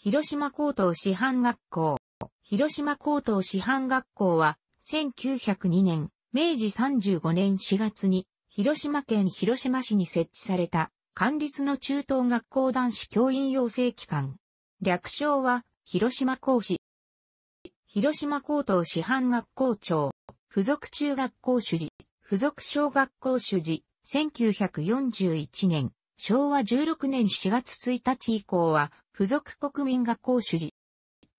広島高等師範学校。広島高等師範学校は、1902年、明治35年4月に、広島県広島市に設置された、管立の中等学校男子教員養成機関。略称は、広島講師。広島高等師範学校長、附属中学校主事、附属小学校主事、1941年、昭和16年4月1日以降は、付属国民学校主事。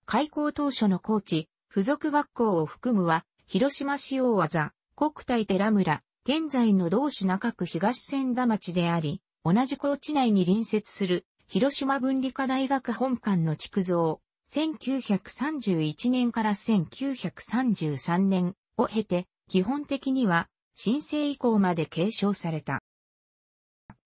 開校当初の高知、付属学校を含むは、広島市大技、国体寺村、現在の同市中区東千田町であり、同じ高知内に隣接する、広島文理科大学本館の築造、1931年から1933年を経て、基本的には、申請以降まで継承された。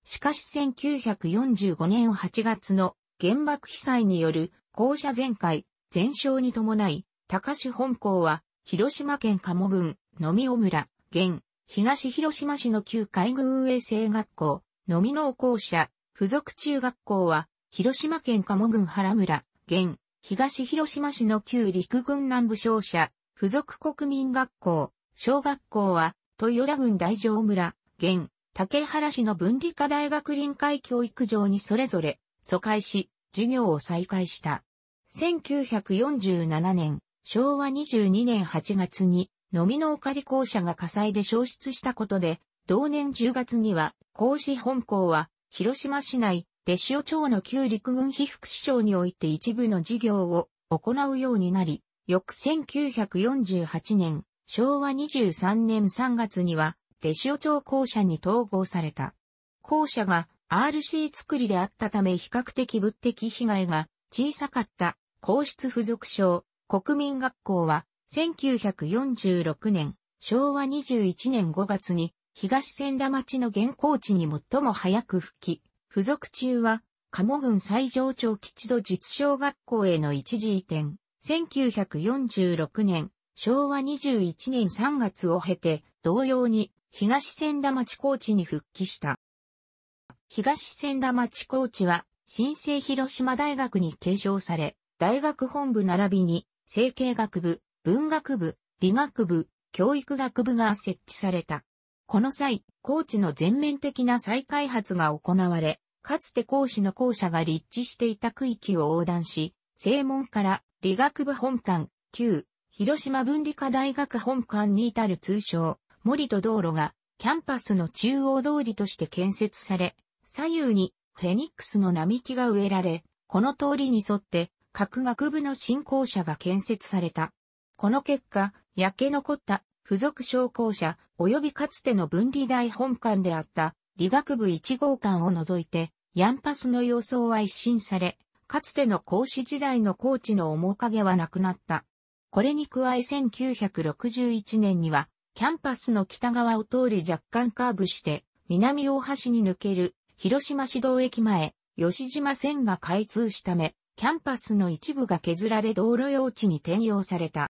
しかし1945年8月の原爆被災による校舎全壊、全焼に伴い、高市本校は、広島県鴨郡、野見尾村、現、東広島市の旧海軍衛生学校、野見農校舎、付属中学校は、広島県鴨郡原村、現、東広島市の旧陸軍南部商社、附属国民学校、小学校は、豊田郡大城村、現、竹原市の分離科大学臨海教育場にそれぞれ、疎開し、授業を再開した。1947年、昭和22年8月に、のみのおかり校舎が火災で消失したことで、同年10月には、孔子本校は、広島市内、弟子町の旧陸軍被服支長において一部の事業を行うようになり、翌1948年、昭和23年3月には、弟子町校舎に統合された。校舎が RC 作りであったため比較的物的被害が小さかった皇室附属省国民学校は1946年昭和21年5月に東千田町の現行地に最も早く復帰。付属中は鴨郡最上町吉土実小学校への一時移転。1946年昭和21年3月を経て同様に東千田町高地に復帰した。東千田町コーチは、新生広島大学に継承され、大学本部並びに、整形学部、文学部、理学部、教育学部が設置された。この際、高知の全面的な再開発が行われ、かつて講師の校舎が立地していた区域を横断し、正門から理学部本館、旧広島文理科大学本館に至る通称、森と道路がキャンパスの中央通りとして建設され、左右にフェニックスの並木が植えられ、この通りに沿って各学部の新校舎が建設された。この結果、焼け残った付属商校舎及びかつての分離大本館であった理学部1号館を除いて、ヤンパスの様相は一新され、かつての講師時代の高知の面影はなくなった。これに加え1961年には、キャンパスの北側を通り若干カーブして、南大橋に抜ける広島市道駅前、吉島線が開通しため、キャンパスの一部が削られ道路用地に転用された。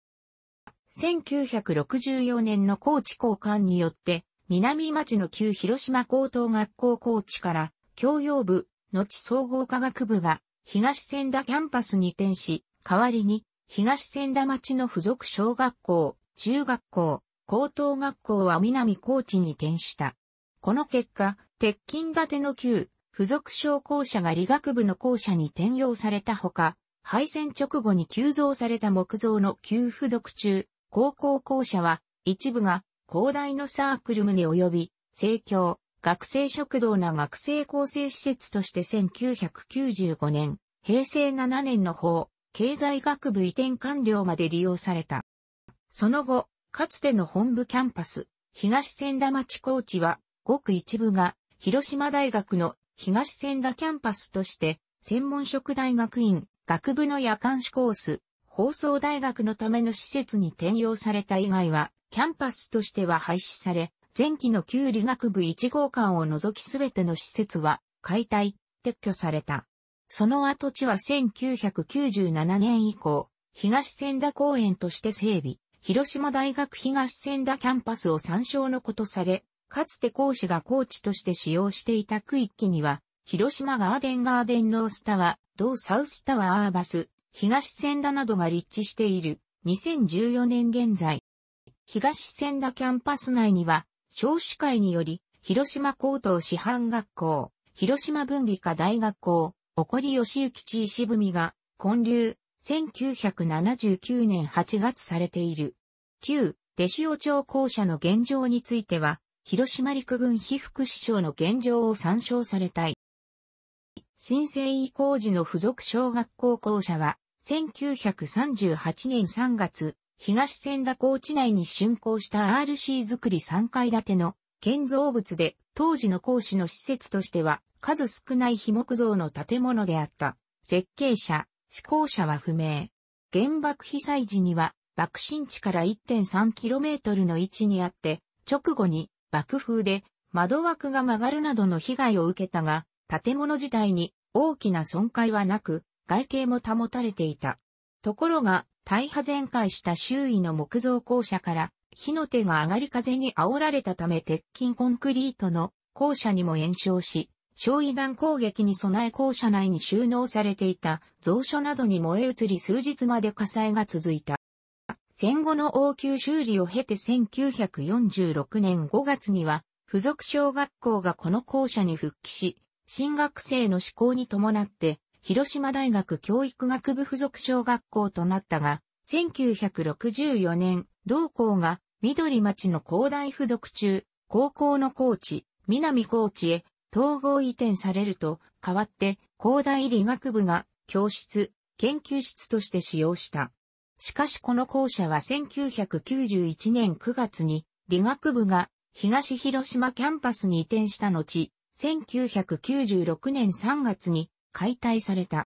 1964年の高知交換によって、南町の旧広島高等学校高知から、教養部、後総合科学部が、東千田キャンパスに転し、代わりに、東千田町の付属小学校、中学校、高等学校は南高知に転した。この結果、鉄筋建ての旧、付属商校舎が理学部の校舎に転用されたほか、敗戦直後に急増された木造の旧付属中、高校校舎は、一部が、広大のサークル棟及び、生協、学生食堂な学生構成施設として1995年、平成7年の方、経済学部移転完了まで利用された。その後、かつての本部キャンパス、東千田町高地は、ごく一部が広島大学の東千田キャンパスとして、専門職大学院、学部の夜間志コース、放送大学のための施設に転用された以外は、キャンパスとしては廃止され、前期の旧理学部1号館を除きすべての施設は解体、撤去された。その跡地は1997年以降、東千田公園として整備、広島大学東千田キャンパスを参照のことされ、かつて講師がコーチとして使用していた区域には、広島ガーデンガーデンノースタワー、同サウスタワーアーバス、東千田などが立地している、2014年現在。東千田キャンパス内には、少子会により、広島高等師範学校、広島文理科大学校、おこりちいし石みが、建立、1979年8月されている。旧、子塩町校舎の現状については、広島陸軍被服市長の現状を参照されたい。新生移行時の付属小学校校舎は、1938年3月、東千田高地内に竣工した RC 作り3階建ての建造物で、当時の講師の施設としては、数少ない非木造の建物であった。設計者、施工者は不明。原爆被災時には、爆心地から 1.3km の位置にあって、直後に爆風で窓枠が曲がるなどの被害を受けたが、建物自体に大きな損壊はなく、外形も保たれていた。ところが、大破全壊した周囲の木造校舎から、火の手が上がり風に煽られたため鉄筋コンクリートの校舎にも延焼し、焼夷弾攻撃に備え校舎内に収納されていた蔵書などに燃え移り数日まで火災が続いた。戦後の応急修理を経て1946年5月には、付属小学校がこの校舎に復帰し、新学生の施行に伴って、広島大学教育学部附属小学校となったが、1964年、同校が緑町の高大付属中、高校の高知、南高知へ統合移転されると、代わって高大理学部が教室、研究室として使用した。しかしこの校舎は1991年9月に理学部が東広島キャンパスに移転した後、1996年3月に解体された。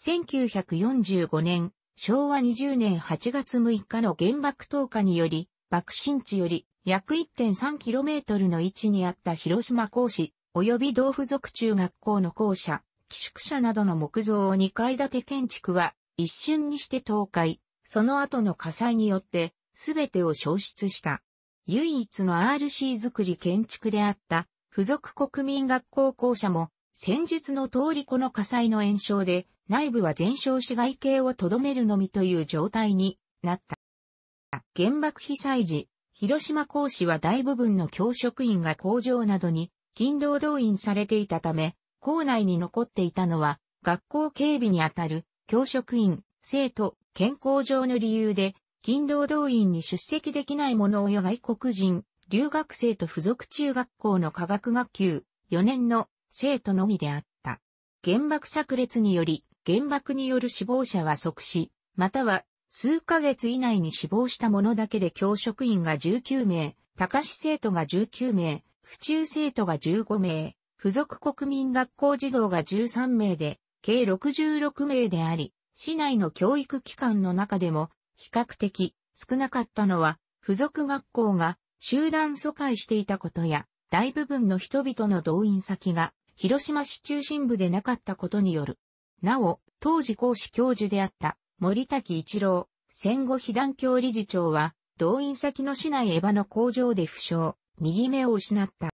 1945年、昭和20年8月6日の原爆投下により、爆心地より約 1.3km の位置にあった広島校舎、及び同付属中学校の校舎、寄宿舎などの木造を2階建て建築は、一瞬にして倒壊、その後の火災によって、すべてを消失した。唯一の RC 作り建築であった、付属国民学校校舎も、先日の通りこの火災の延焼で、内部は全焼し外形をとどめるのみという状態になった。原爆被災時、広島講師は大部分の教職員が工場などに勤労動員されていたため、校内に残っていたのは、学校警備にあたる教職員、生徒、健康上の理由で、勤労動員に出席できない者及外国人、留学生と付属中学校の科学学級、4年の生徒のみであった。原爆炸裂により、原爆による死亡者は即死、または数ヶ月以内に死亡した者だけで教職員が19名、高市生徒が19名、府中生徒が15名、付属国民学校児童が13名で、計66名であり、市内の教育機関の中でも、比較的少なかったのは、付属学校が集団疎開していたことや、大部分の人々の動員先が広島市中心部でなかったことによる。なお、当時講師教授であった森滝一郎、戦後被団協理事長は、動員先の市内エヴァの工場で負傷、右目を失った。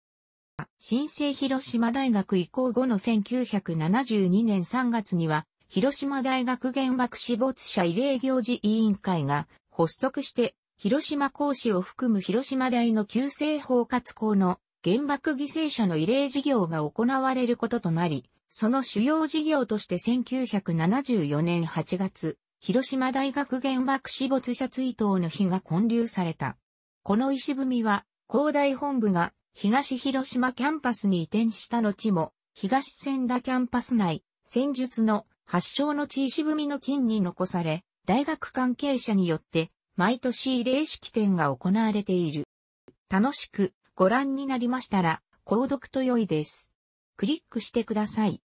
新生広島大学移行後の1972年3月には、広島大学原爆死没者慰霊行事委員会が発足して、広島講師を含む広島大の旧制包括校の原爆犠牲者の慰霊事業が行われることとなり、その主要事業として1974年8月、広島大学原爆死没者追悼の日が建立された。この石踏みは、広大本部が東広島キャンパスに移転した後も、東千田キャンパス内、戦術の発祥の地石踏みの金に残され、大学関係者によって毎年慰霊式典が行われている。楽しくご覧になりましたら、購読と良いです。クリックしてください。